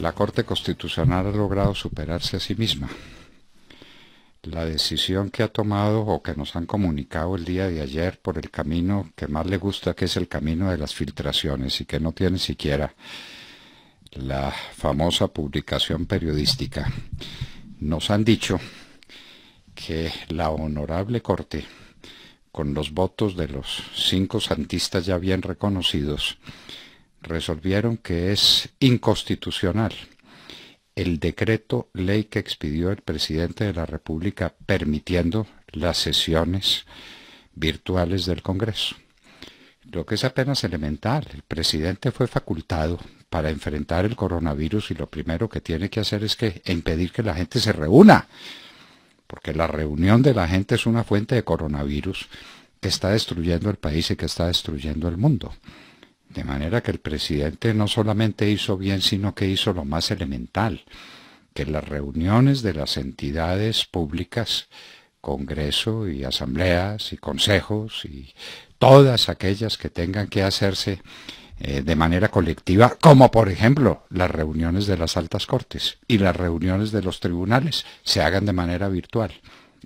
la Corte Constitucional ha logrado superarse a sí misma. La decisión que ha tomado o que nos han comunicado el día de ayer por el camino que más le gusta, que es el camino de las filtraciones y que no tiene siquiera la famosa publicación periodística, nos han dicho que la honorable Corte, con los votos de los cinco santistas ya bien reconocidos, resolvieron que es inconstitucional el decreto ley que expidió el presidente de la República permitiendo las sesiones virtuales del Congreso. Lo que es apenas elemental, el presidente fue facultado para enfrentar el coronavirus y lo primero que tiene que hacer es que impedir que la gente se reúna, porque la reunión de la gente es una fuente de coronavirus que está destruyendo el país y que está destruyendo el mundo. De manera que el presidente no solamente hizo bien, sino que hizo lo más elemental, que las reuniones de las entidades públicas, Congreso y asambleas y consejos y todas aquellas que tengan que hacerse eh, de manera colectiva, como por ejemplo las reuniones de las altas cortes y las reuniones de los tribunales, se hagan de manera virtual.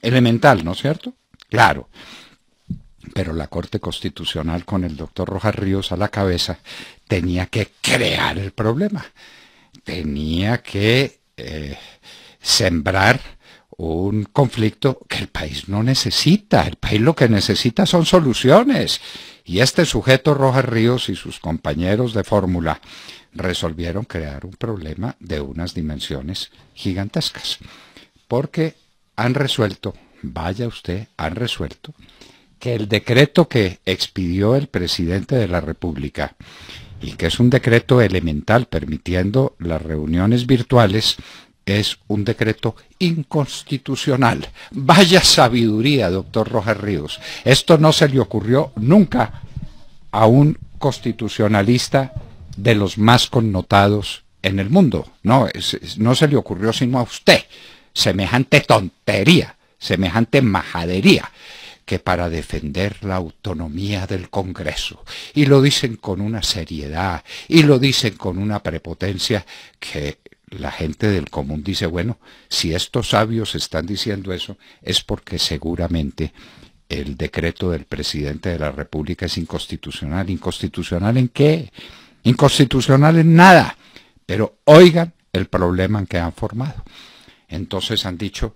Elemental, ¿no es cierto? Claro pero la Corte Constitucional con el doctor Rojas Ríos a la cabeza tenía que crear el problema, tenía que eh, sembrar un conflicto que el país no necesita, el país lo que necesita son soluciones. Y este sujeto Rojas Ríos y sus compañeros de fórmula resolvieron crear un problema de unas dimensiones gigantescas, porque han resuelto, vaya usted, han resuelto que el decreto que expidió el presidente de la República, y que es un decreto elemental permitiendo las reuniones virtuales, es un decreto inconstitucional. Vaya sabiduría, doctor Rojas Ríos. Esto no se le ocurrió nunca a un constitucionalista de los más connotados en el mundo. No, no se le ocurrió sino a usted. Semejante tontería, semejante majadería que para defender la autonomía del Congreso. Y lo dicen con una seriedad y lo dicen con una prepotencia que la gente del común dice, bueno, si estos sabios están diciendo eso, es porque seguramente el decreto del presidente de la República es inconstitucional. ¿Inconstitucional en qué? Inconstitucional en nada. Pero oigan el problema en que han formado. Entonces han dicho,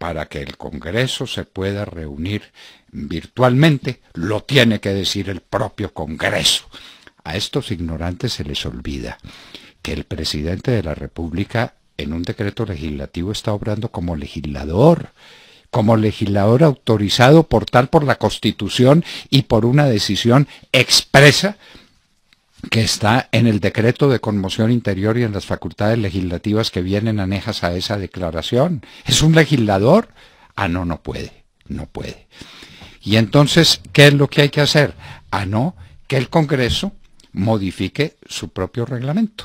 para que el Congreso se pueda reunir virtualmente, lo tiene que decir el propio Congreso. A estos ignorantes se les olvida que el presidente de la República en un decreto legislativo está obrando como legislador, como legislador autorizado por tal por la Constitución y por una decisión expresa que está en el decreto de conmoción interior y en las facultades legislativas que vienen anejas a esa declaración. ¿Es un legislador? Ah, no, no puede, no puede. Y entonces, ¿qué es lo que hay que hacer? Ah, no, que el Congreso modifique su propio reglamento.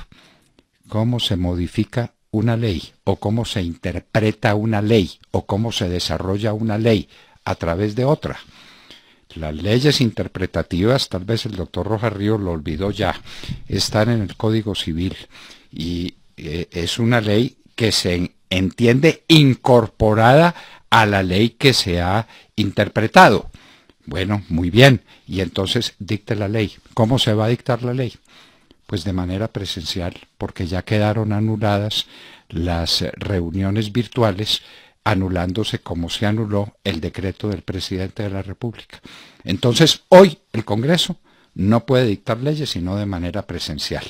¿Cómo se modifica una ley? ¿O cómo se interpreta una ley? ¿O cómo se desarrolla una ley a través de otra? Las leyes interpretativas, tal vez el doctor Rojas Río lo olvidó ya, están en el Código Civil y eh, es una ley que se entiende incorporada a la ley que se ha interpretado. Bueno, muy bien. Y entonces dicte la ley. ¿Cómo se va a dictar la ley? Pues de manera presencial, porque ya quedaron anuladas las reuniones virtuales anulándose como se anuló el decreto del presidente de la República. Entonces, hoy el Congreso no puede dictar leyes sino de manera presencial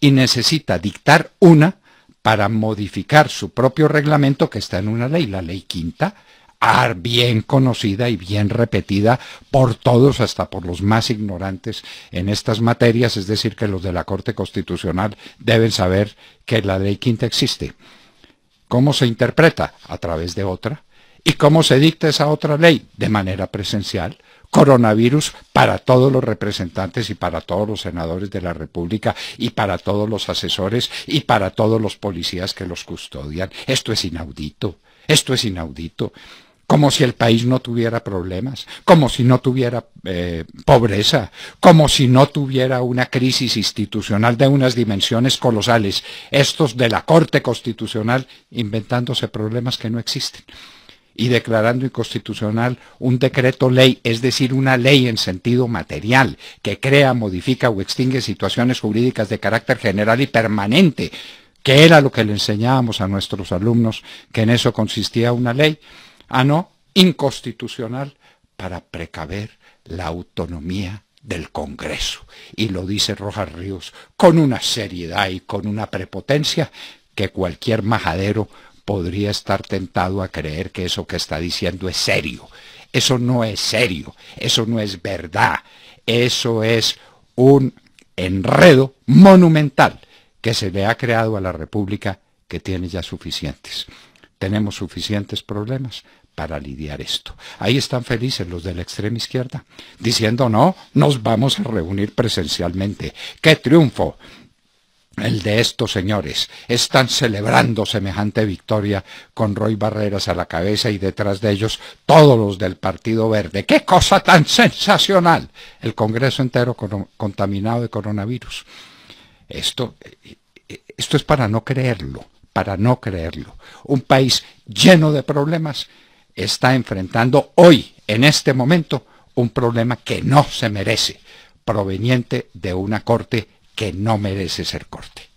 y necesita dictar una para modificar su propio reglamento que está en una ley, la ley quinta, ah, bien conocida y bien repetida por todos, hasta por los más ignorantes en estas materias, es decir, que los de la Corte Constitucional deben saber que la ley quinta existe cómo se interpreta a través de otra y cómo se dicta esa otra ley de manera presencial, coronavirus para todos los representantes y para todos los senadores de la República y para todos los asesores y para todos los policías que los custodian. Esto es inaudito, esto es inaudito como si el país no tuviera problemas, como si no tuviera eh, pobreza, como si no tuviera una crisis institucional de unas dimensiones colosales. Estos de la Corte Constitucional inventándose problemas que no existen y declarando inconstitucional un decreto ley, es decir, una ley en sentido material que crea, modifica o extingue situaciones jurídicas de carácter general y permanente, que era lo que le enseñábamos a nuestros alumnos, que en eso consistía una ley ah no, inconstitucional, para precaver la autonomía del Congreso. Y lo dice Rojas Ríos con una seriedad y con una prepotencia que cualquier majadero podría estar tentado a creer que eso que está diciendo es serio. Eso no es serio, eso no es verdad, eso es un enredo monumental que se le ha creado a la República que tiene ya suficientes tenemos suficientes problemas para lidiar esto. Ahí están felices los de la extrema izquierda, diciendo no, nos vamos a reunir presencialmente. ¡Qué triunfo! el de estos señores. Están celebrando semejante victoria con Roy Barreras a la cabeza y detrás de ellos todos los del Partido Verde. ¡Qué cosa tan sensacional! El Congreso entero contaminado de coronavirus. Esto, eh, eh, esto es para no creerlo para no creerlo. Un país lleno de problemas está enfrentando hoy, en este momento, un problema que no se merece, proveniente de una corte que no merece ser corte.